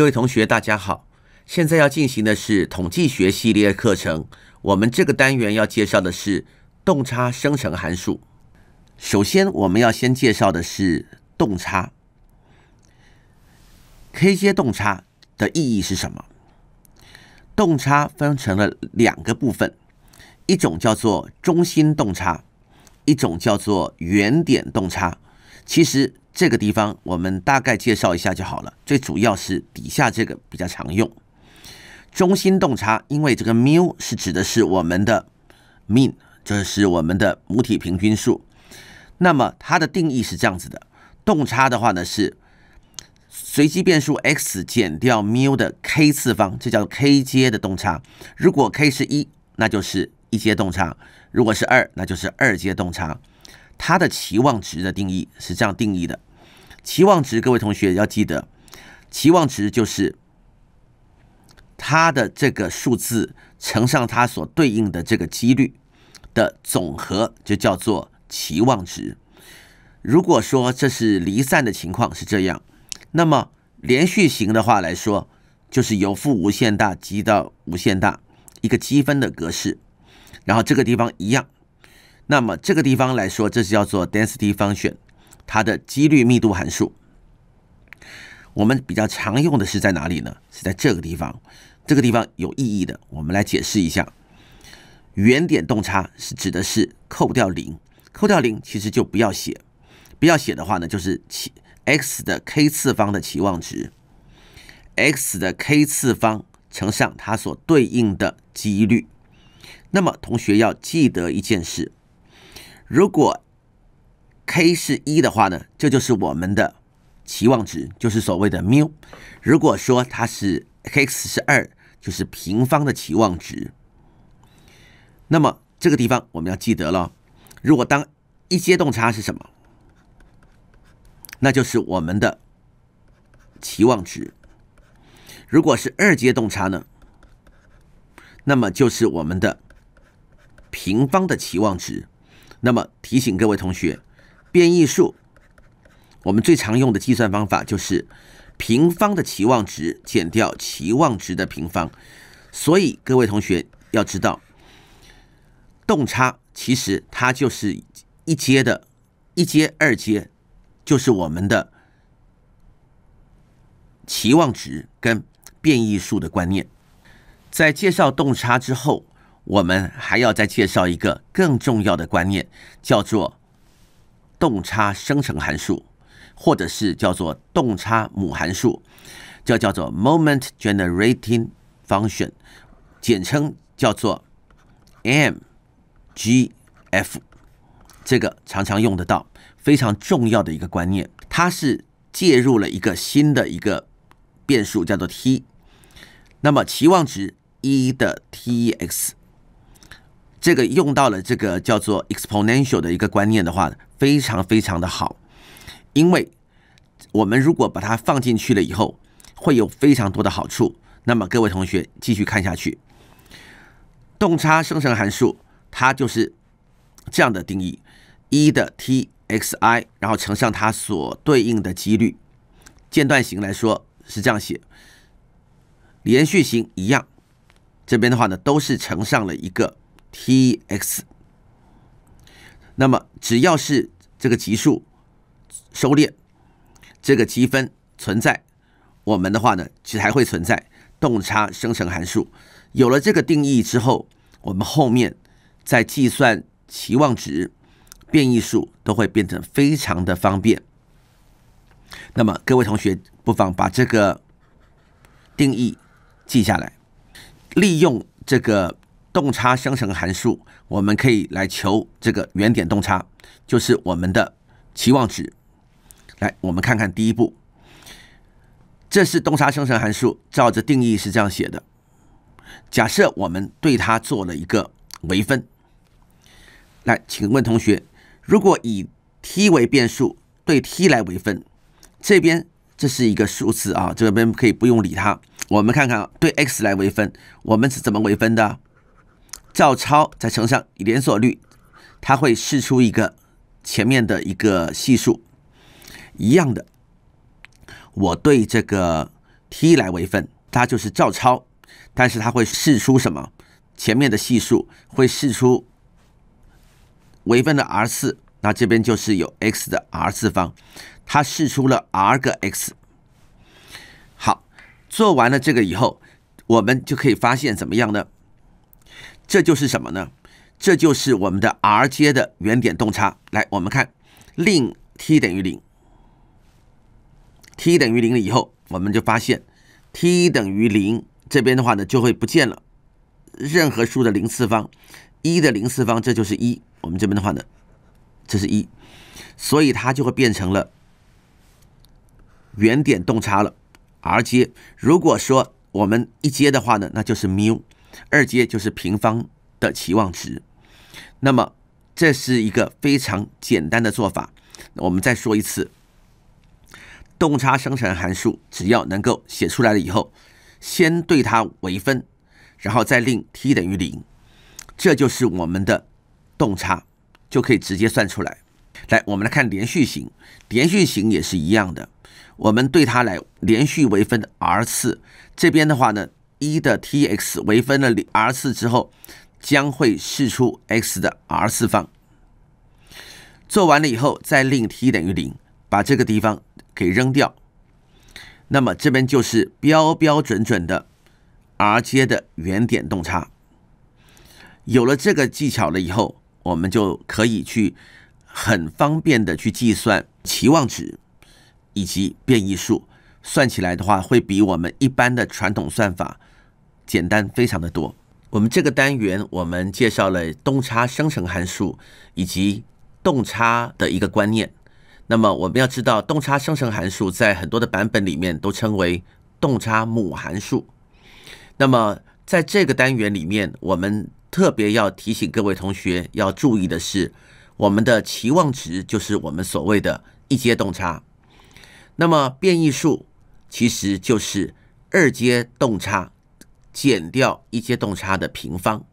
各位同学，大家好！现在要进行的是统计学系列课程。我们这个单元要介绍的是动差生成函数。首先，我们要先介绍的是动差。k 阶动差的意义是什么？动差分成了两个部分，一种叫做中心动差，一种叫做原点动差。其实这个地方我们大概介绍一下就好了。最主要是底下这个比较常用，中心洞察，因为这个缪是指的是我们的 mean，这是我们的母体平均数。那么它的定义是这样子的，洞察的话呢是随机变数 X 减掉缪的 k 次方，这叫 k 阶的洞察。如果 k 是一，那就是一阶洞察；如果是二，那就是二阶洞察。它的期望值的定义是这样定义的：期望值，各位同学要记得，期望值就是它的这个数字乘上它所对应的这个几率的总和，就叫做期望值。如果说这是离散的情况是这样，那么连续型的话来说，就是由负无限大积到无限大一个积分的格式，然后这个地方一样。那么这个地方来说，这是叫做 density 方选，它的几率密度函数。我们比较常用的是在哪里呢？是在这个地方，这个地方有意义的。我们来解释一下，原点动差是指的是扣掉零，扣掉零其实就不要写，不要写的话呢，就是其 x 的 k 次方的期望值，x 的 k 次方乘上它所对应的几率。那么同学要记得一件事。如果 k 是一的话呢，这就是我们的期望值，就是所谓的缪。如果说它是 x 是二，就是平方的期望值。那么这个地方我们要记得了，如果当一阶动差是什么，那就是我们的期望值。如果是二阶动差呢，那么就是我们的平方的期望值。那么提醒各位同学，变异数我们最常用的计算方法就是平方的期望值减掉期望值的平方。所以各位同学要知道，动差其实它就是一阶的，一阶、二阶就是我们的期望值跟变异数的观念。在介绍动差之后。我们还要再介绍一个更重要的观念，叫做动差生成函数，或者是叫做动差母函数，这叫做 moment generating function，简称叫做 MGF。这个常常用得到，非常重要的一个观念，它是介入了一个新的一个变数，叫做 t。那么期望值一的 t x。这个用到了这个叫做 exponential 的一个观念的话，非常非常的好，因为我们如果把它放进去了以后，会有非常多的好处。那么各位同学继续看下去，动差生成函数，它就是这样的定义：一的 t x i，然后乘上它所对应的几率。间断型来说是这样写，连续型一样，这边的话呢都是乘上了一个。T x，那么只要是这个级数收敛，这个积分存在，我们的话呢，其实还会存在。动差生成函数，有了这个定义之后，我们后面在计算期望值、变异数都会变得非常的方便。那么各位同学不妨把这个定义记下来，利用这个。动差生成函数，我们可以来求这个原点动差，就是我们的期望值。来，我们看看第一步，这是动差生成函数，照着定义是这样写的。假设我们对它做了一个微分。来，请问同学，如果以 t 为变数，对 t 来微分，这边这是一个数字啊，这边可以不用理它。我们看看，对 x 来微分，我们是怎么微分的？照抄再乘上连锁率，它会试出一个前面的一个系数一样的。我对这个 t 来为分，它就是照抄，但是它会试出什么？前面的系数会试出微分的 r 四，那这边就是有 x 的 r 次方，它试出了 r 个 x。好，做完了这个以后，我们就可以发现怎么样呢？这就是什么呢？这就是我们的 r 阶的原点动差。来，我们看，令 t 等于零，t 等于零了以后，我们就发现 t 等于零这边的话呢就会不见了。任何数的零次方，一的零次方，这就是一。我们这边的话呢，这是一，所以它就会变成了原点动差了。r 阶，如果说我们一阶的话呢，那就是缪。二阶就是平方的期望值，那么这是一个非常简单的做法。我们再说一次，动差生成函数只要能够写出来了以后，先对它微分，然后再令 t 等于零，这就是我们的动差，就可以直接算出来。来，我们来看连续型，连续型也是一样的，我们对它来连续微分 r 次，这边的话呢。一的 t x 微分了 r 次之后，将会试出 x 的 r 次方。做完了以后，再令 t 等于零，把这个地方给扔掉。那么这边就是标标准准的 r 阶的原点动差。有了这个技巧了以后，我们就可以去很方便的去计算期望值以及变异数。算起来的话，会比我们一般的传统算法。简单非常的多。我们这个单元，我们介绍了动差生成函数以及动差的一个观念。那么，我们要知道，动差生成函数在很多的版本里面都称为动差母函数。那么，在这个单元里面，我们特别要提醒各位同学要注意的是，我们的期望值就是我们所谓的一阶动差。那么，变异数其实就是二阶动差。减掉一些动差的平方。